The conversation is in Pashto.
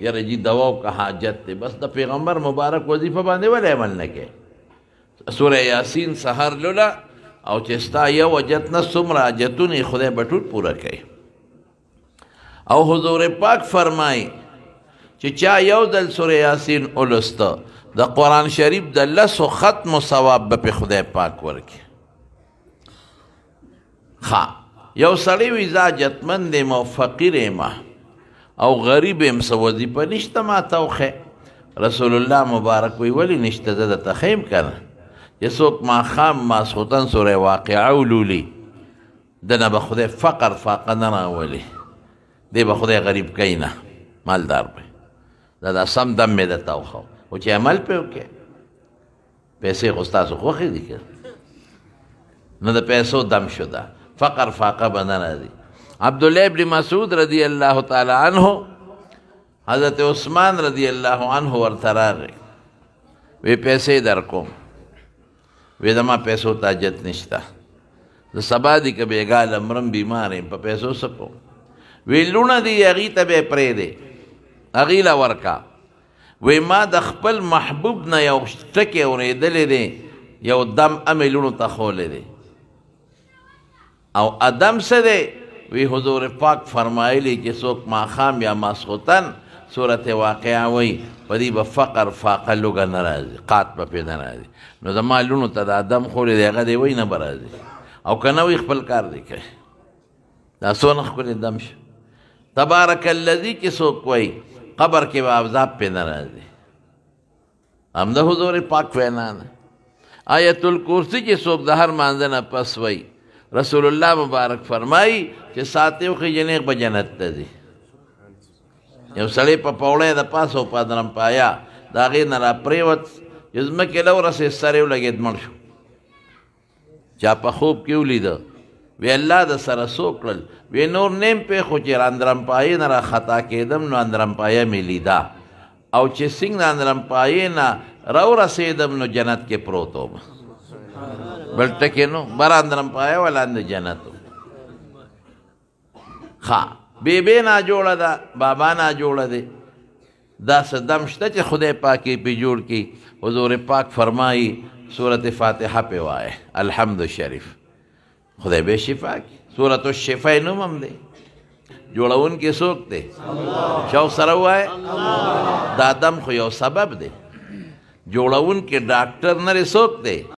یاره جی دواو کا حاجت ته بس د پیغمبر مبارک وظیفه باندې ولې عمل نه کې سوره یاسین سحر لولا او چې ستا یو وجت نه څومره حاجتونه خدای به ټول پوره کوي او حضور پاک فرمای چې چا یو دل سوره یاسین ولسته د قران شریف د لسو ختم او ثواب به خدای پاک ورکړي ها یو سړی وی زاجتمن دی مو فقیر ما او غریب هم سو وظیفه نشته ما توخه رسول الله مبارک وی ولی نشته د تخیم کنه یسوک ما خام ما سوتن سوره واقعه ولولی دنه به خدای فقر فاقدن اولی دی به خدای غریب کینا مالدار به دا د سم دم می دتا وخو او چې عمل په وکې پیسې خو تاسو خوخې دي که نه د پیسو دم شو ده فقر فاقه بدن دی عبداللہ ابن مسعود رضی اللہ تعالی عنہ حضرت عثمان رضی اللہ عنہ ورترار وی پیسې در کوم وی دما پیسو ته حاجت نشته زه سبا دي که بېګاله مرم بیمار یم په پیسو څه کوم وی لوڼه دي هغې ته به یې پرېږدې هغې له ورکا وی ما د خپل محبوب نه یو ټکی اورېدلی دی یو دم امې لوڼو ته خولی دی او ادم څه دی وی حضور پاک فرمایلی چې څوک ماخام یا ماسخوتن صورت واقعا وی په دې به فقر فاقه لوږه نه راځي قات به پیدا نه راځي نو زما لونو ته د دم خورې دی هغه دی وی نه به راځي او که نه وی خپل کار دی کوي دا څونه ښکلی دم شه تبارک الذي چې څوک وی قبر کې به عذاب پیدا نه راځي همدا حضور پاک وینا ده آیت الکرسی چې څوک د هر مانځه نه پس وی رسول الله مبارک فرمای چې ساتیو کې جنې په جنت ته دي یو سړی په پوړې د پاسو په درم پایا دا غې نه را پریوت یزم کې لو رسې سره لګید مړ شو چا په خوب کې ولید وی الله د سره سوکل وی نور نیم په خو چې اندرم پای نه را خطا کېدم نو اندرم پایا ملیدا او چې څنګه اندرم پای نه راو رسېدم نو جنت کې پروتوم بل ټکی نو براندرم پایا ولاند جنتو ښه بیبی نه جوړه ده بابا نه جوړه دی دا صدم شته چې خدای پاکي پی جوړ کی حضور پاک فرمایي سورت فاتحه په وای الحمد شریف خدای به شفا کی سورت الشفا نوم هم دی جوړون کې څوک دی شاو سره وای دا دم خو یو سبب دی جوړون کې ډاکټر نه څوک دی